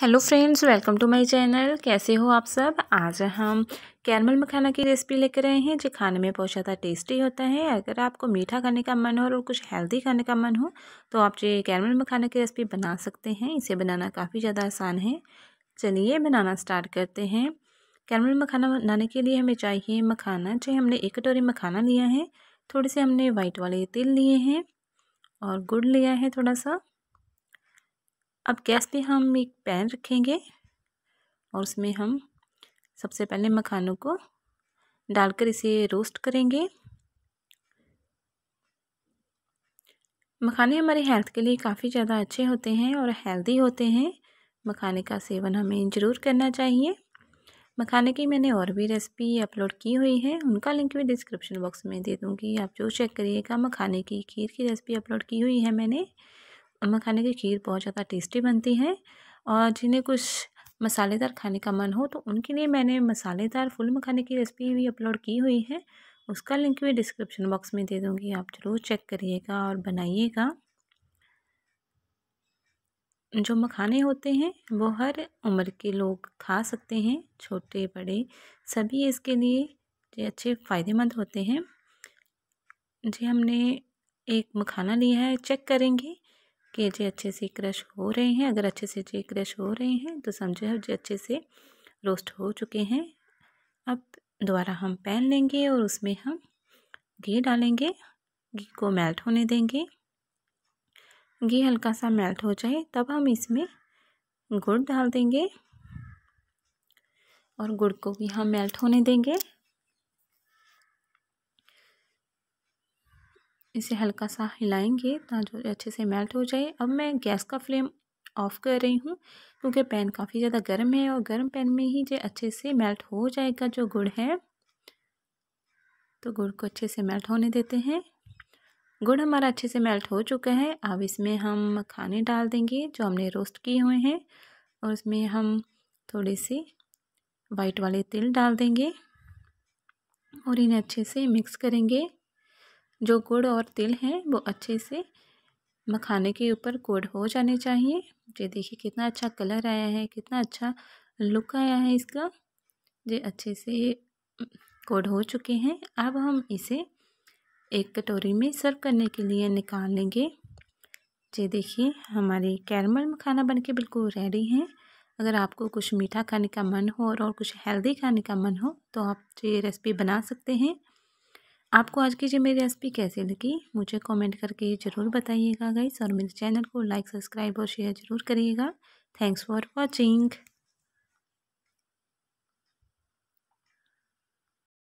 hello friends welcome to my channel कैसे हो आप सब आज हम कैरमल मखाना की रेसिपी लेकर आए हैं जो खाने में बहुत ज़्यादा टेस्टी होता है अगर आपको मीठा खाने का मन हो और कुछ हेल्दी खाने का मन हो तो आप जो कैरमल मखाना की रेसिपी बना सकते हैं इसे बनाना काफ़ी ज़्यादा आसान है चलिए बनाना स्टार्ट करते हैं कैरमल मखाना बनाने के लिए हमें चाहिए मखाना जो हमने एक कटोरी मखाना लिया है थोड़े से हमने वाइट वाले तिल लिए हैं और गुड़ लिया है थोड़ा सा अब गैस पे हम एक पैन रखेंगे और उसमें हम सबसे पहले मखानों को डालकर इसे रोस्ट करेंगे मखाने हमारे हेल्थ के लिए काफ़ी ज़्यादा अच्छे होते हैं और हेल्दी होते हैं मखाने का सेवन हमें ज़रूर करना चाहिए मखाने की मैंने और भी रेसिपी अपलोड की हुई है उनका लिंक भी डिस्क्रिप्शन बॉक्स में दे दूँगी आप जो चेक करिएगा मखाने की खीर की रेसिपी अपलोड की हुई है मैंने मखाने की खीर बहुत ज़्यादा टेस्टी बनती है और जिन्हें कुछ मसालेदार खाने का मन हो तो उनके लिए मैंने मसालेदार फुल मखाने की रेसिपी भी अपलोड की हुई है उसका लिंक भी डिस्क्रिप्शन बॉक्स में दे दूँगी आप ज़रूर चेक करिएगा और बनाइएगा जो मखाने होते हैं वो हर उम्र के लोग खा सकते हैं छोटे बड़े सभी इसके लिए अच्छे फ़ायदेमंद होते हैं जी हमने एक मखाना लिया है चेक करेंगे कि जे अच्छे से क्रश हो रहे हैं अगर अच्छे से जे क्रश हो रहे हैं तो समझो जे अच्छे से रोस्ट हो चुके हैं अब दोबारा हम पैन लेंगे और उसमें हम घी डालेंगे घी को मेल्ट होने देंगे घी हल्का सा मेल्ट हो जाए तब हम इसमें गुड़ डाल देंगे और गुड़ को भी हम मेल्ट होने देंगे इसे हल्का सा हिलाएंगे ताकि अच्छे से मेल्ट हो जाए अब मैं गैस का फ्लेम ऑफ़ कर रही हूँ क्योंकि पैन काफ़ी ज़्यादा गर्म है और गर्म पैन में ही जो अच्छे से मेल्ट हो जाएगा जो गुड़ है तो गुड़ को अच्छे से मेल्ट होने देते हैं गुड़ हमारा अच्छे से मेल्ट हो चुका है अब इसमें हम मखाने डाल देंगे जो हमने रोस्ट किए हुए हैं और इसमें हम थोड़े से वाइट वाले तिल डाल देंगे और इन्हें अच्छे से मिक्स करेंगे जो गुड़ और तिल है वो अच्छे से मखाने के ऊपर कोड हो जाने चाहिए ये देखिए कितना अच्छा कलर आया है कितना अच्छा लुक आया है इसका ये अच्छे से कोड हो चुके हैं अब हम इसे एक कटोरी में सर्व करने के लिए निकाल लेंगे ये देखिए हमारी कैरमल मखाना बनके बिल्कुल रेडी है अगर आपको कुछ मीठा खाने का मन हो और कुछ हेल्दी खाने का मन हो तो आप ये रेसिपी बना सकते हैं आपको आज की जो मेरी रेसिपी कैसी लगी मुझे कमेंट करके ज़रूर बताइएगा गाइस और मेरे चैनल को लाइक सब्सक्राइब और शेयर ज़रूर करिएगा थैंक्स फॉर वॉचिंग